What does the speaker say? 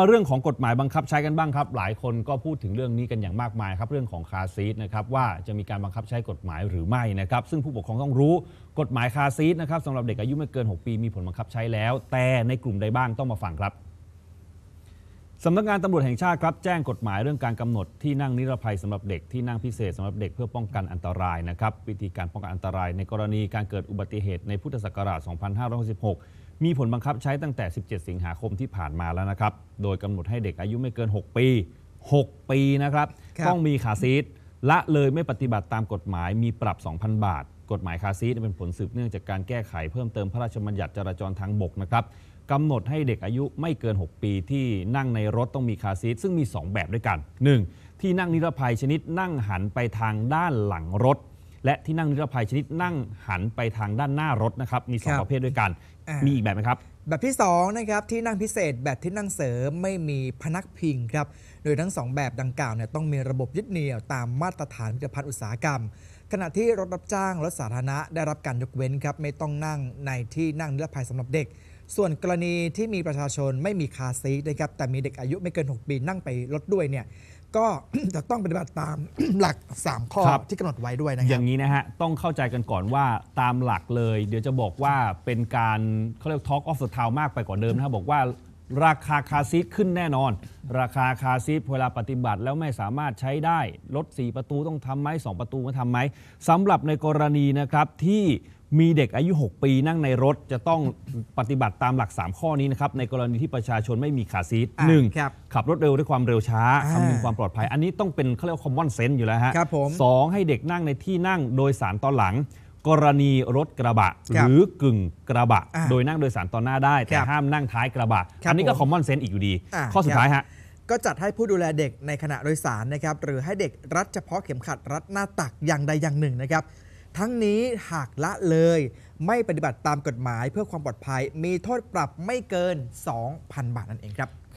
มาเรื่องของกฎหมายบังคับใช้กันบ้างครับ หลายคนก็พูดถึงเรื่องนี้กันอย่างมากมายครับเรื่องของคาซีทนะครับว่าจะมีการบังคับใช้กฎหมายหรือไม่นะครับซึ่งผู้ปกครองต้องรู้กฎหมายคาซีทนะครับสำหรับเด็กอายุไม่เกิน 6 ปี มีผลบังคับใช้แล้ว แต่ในกลุ่มใดบ้างต้องมาฟังครับสำนักงานตำรวจแห่งชาติครับ แจ้งกฎหมายเรื่องการกำหนดที่นั่งนิรภัยสำหรับเด็กที่นั่งพิเศษสำหรับเด็กเพื่อป้องกันอันตรายนะครับวิธีการป้องกันอันตรายในกรณีการเกิดอุบัติเหตุในพุทธศักราช 2566มีผลบังคับใช้ตั้งแต่ 17 สิงหาคมที่ผ่านมาแล้วนะครับโดยกำหนดให้เด็กอายุไม่เกิน 6 ปี 6 ปีนะครับต้องมีขาซีดละเลยไม่ปฏิบัติตามกฎหมายมีปรับ 2,000 บาทกฎหมายคาซีเป็นผลสืบเนื่องจากการแก้ไขเพิ่มเติมพระราชบัญญัติจราจรทางบกนะครับกำหนดให้เด็กอายุไม่เกิน 6 ปีที่นั่งในรถต้องมีคาซีซึ่งมี 2 แบบด้วยกัน 1. ที่นั่งนิรภัยชนิดนั่งหันไปทางด้านหลังรถ และที่นั่งนิรภัยชนิดนั่งหันไปทางด้านหน้ารถนะครับมี2ประเภทด้วยกัน มีอีกแบบไหมครับแบบที่2นะครับที่นั่งพิเศษแบบที่นั่งเสริม ไม่มีพนักพิงครับ โดยทั้ง 2 แบบดังกล่าวเนี่ยต้องมีระบบยึดเหนี่ยว ตามมาตรฐานผลิตภัณฑ์อุตสาหกรรม ขณะที่รถรับจ้างรถสาธารณะได้รับการยกเว้นครับไม่ต้องนั่งในที่นั่งนิรภัยสำหรับเด็ก ส่วนกรณีที่มีประชาชนไม่มีคาซีนะครับแต่มีเด็กอายุไม่เกิน6ปีนั่งไปรถด้วยเนี่ยก็จะต้องปฏิบัติตามหลัก3ข้อที่กำหนดไว้ด้วยนะครับอย่างนี้นะฮะต้องเข้าใจกันก่อนว่าตามหลักเลย เดี๋ยวจะบอกว่าเป็นการเขาเรียก talk of the ข่าวมากไปกว่าเดิมนะครับบอกว่าราคาคาซีทขึ้นแน่นอน ราคาคาซีทเวลาปฏิบัติแล้วไม่สามารถใช้ได้รถ4 ประตูต้องทำไหม2ประตูมาทำไหมสำหรับในกรณีนะครับที่มีเด็กอายุ 6 ปีนั่งในรถจะต้องปฏิบัติตามหลัก 3 ข้อนี้นะครับในกรณีที่ประชาชนไม่มีคาซีทหนึ่งขับรถเร็วด้วยความเร็วช้าคำนึงความปลอดภัย อันนี้ต้องเป็นเขาเรียกว่า common sense อยู่แล้วฮะสองให้เด็กนั่งในที่นั่งโดยสารตอนหลังกรณีรถกระบะหรือกึ่งกระบะ โดยนั่งโดยสารตอนหน้าได้แต่ห้ามนั่งท้ายกระบะบอันนี้ก็คอมมอนเซนต์อีกอยู่ดี ข้อสุดท้ายฮะก็จัดให้ผู้ดูแลเด็กในขณะโดยสารนะครับหรือให้เด็กรัดเฉพาะเข็มขัดรัดหน้าตักอย่างใดอย่างหนึ่งนะครับ ทั้งนี้หากละเลยไม่ปฏิบัติตามกฎหมาย เพื่อความปลอดภัยมีโทษปรับไม่เกิน2,000 บาทนั่นเองครับ